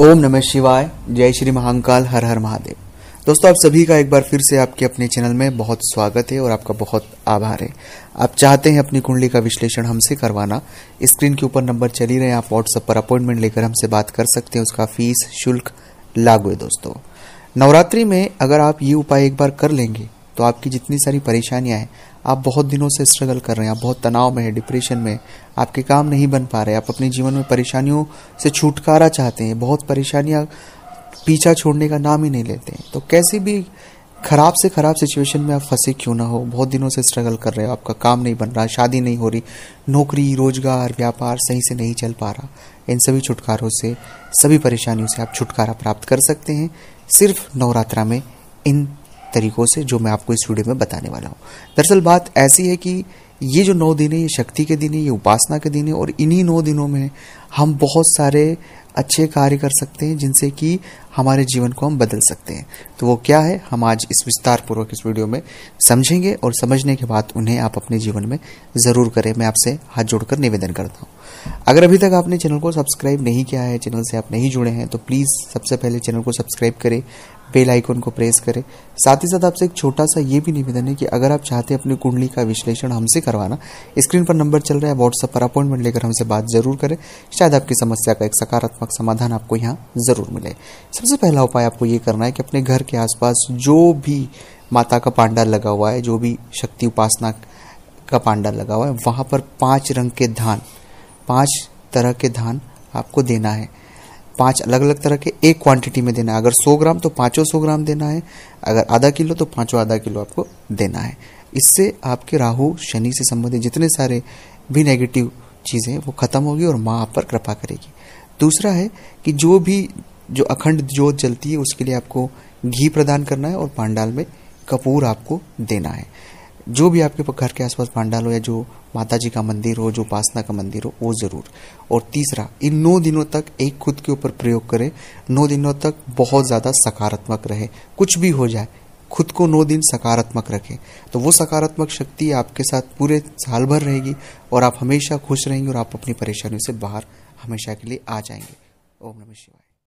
ओम नमः शिवाय जय श्री महाकाल हर हर महादेव दोस्तों आप सभी का एक बार फिर से आपके अपने चैनल में बहुत स्वागत है और आपका बहुत आभार है आप चाहते हैं अपनी कुंडली का विश्लेषण हमसे करवाना स्क्रीन के ऊपर नंबर चल ही रहे हैं आप व्हाट्सएप पर अपॉइंटमेंट लेकर हमसे बात कर सकते हैं उसका फीस शुल्क लागू है दोस्तों नवरात्रि में अगर आप ये उपाय एक बार कर लेंगे तो आपकी जितनी सारी परेशानियां हैं आप बहुत दिनों से स्ट्रगल कर रहे हैं आप बहुत तनाव में हैं डिप्रेशन में आपके काम नहीं बन पा रहे आप अपने जीवन में परेशानियों से छुटकारा चाहते हैं बहुत परेशानियाँ पीछा छोड़ने का नाम ही नहीं लेते हैं तो कैसी भी खराब से खराब सिचुएशन में आप फंसे क्यों ना हो बहुत दिनों से स्ट्रगल कर रहे हो आपका काम नहीं बन रहा शादी नहीं हो रही नौकरी रोजगार व्यापार सही से नहीं चल पा रहा इन सभी छुटकारों से सभी परेशानियों से आप छुटकारा प्राप्त कर सकते हैं सिर्फ नवरात्रा में इन तरीकों से जो मैं आपको इस वीडियो में बताने वाला हूँ दरअसल बात ऐसी है कि ये जो नौ दिन है ये शक्ति के दिन है ये उपासना के दिन है और इन्हीं नौ दिनों में हम बहुत सारे अच्छे कार्य कर सकते हैं जिनसे कि हमारे जीवन को हम बदल सकते हैं तो वो क्या है हम आज इस विस्तार पूर्वक इस वीडियो में समझेंगे और समझने के बाद उन्हें आप अपने जीवन में ज़रूर करें मैं आपसे हाथ जोड़कर निवेदन करता हूँ अगर अभी तक आपने चैनल को सब्सक्राइब नहीं किया है चैनल से आप नहीं जुड़े हैं तो प्लीज़ सबसे पहले चैनल को सब्सक्राइब करें बेल आइकन को प्रेस करें साथ ही साथ आपसे एक छोटा सा ये भी निवेदन है कि अगर आप चाहते हैं अपनी कुंडली का विश्लेषण हमसे करवाना स्क्रीन पर नंबर चल रहा है व्हाट्सएप पर अपॉइंटमेंट लेकर हमसे बात जरूर करें शायद आपकी समस्या का एक सकारात्मक समाधान आपको यहाँ ज़रूर मिले सबसे पहला उपाय आपको ये करना है कि अपने घर के आसपास जो भी माता का पांडा लगा हुआ है जो भी शक्ति उपासना का पांडा लगा हुआ है वहाँ पर पाँच रंग के धान पांच तरह के धान आपको देना है पांच अलग अलग तरह के एक क्वांटिटी में देना है अगर 100 ग्राम तो पाँचों सौ ग्राम देना है अगर आधा किलो तो पाँचों आधा किलो आपको देना है इससे आपके राहु शनि से संबंधित जितने सारे भी नेगेटिव चीज़ें वो खत्म होगी और माँ आप पर कृपा करेगी दूसरा है कि जो भी जो अखंड जोत जलती है उसके लिए आपको घी प्रदान करना है और पांडाल में कपूर आपको देना है जो भी आपके घर के आसपास पंडाल हो या जो माता जी का मंदिर हो जो उपासना का मंदिर हो वो ज़रूर और तीसरा इन नौ दिनों तक एक खुद के ऊपर प्रयोग करें नौ दिनों तक बहुत ज़्यादा सकारात्मक रहे कुछ भी हो जाए खुद को नौ दिन सकारात्मक रखें तो वो सकारात्मक शक्ति आपके साथ पूरे साल भर रहेगी और आप हमेशा खुश रहेंगे और आप अपनी परेशानियों से बाहर हमेशा के लिए आ जाएंगे ओम नमः शिवाय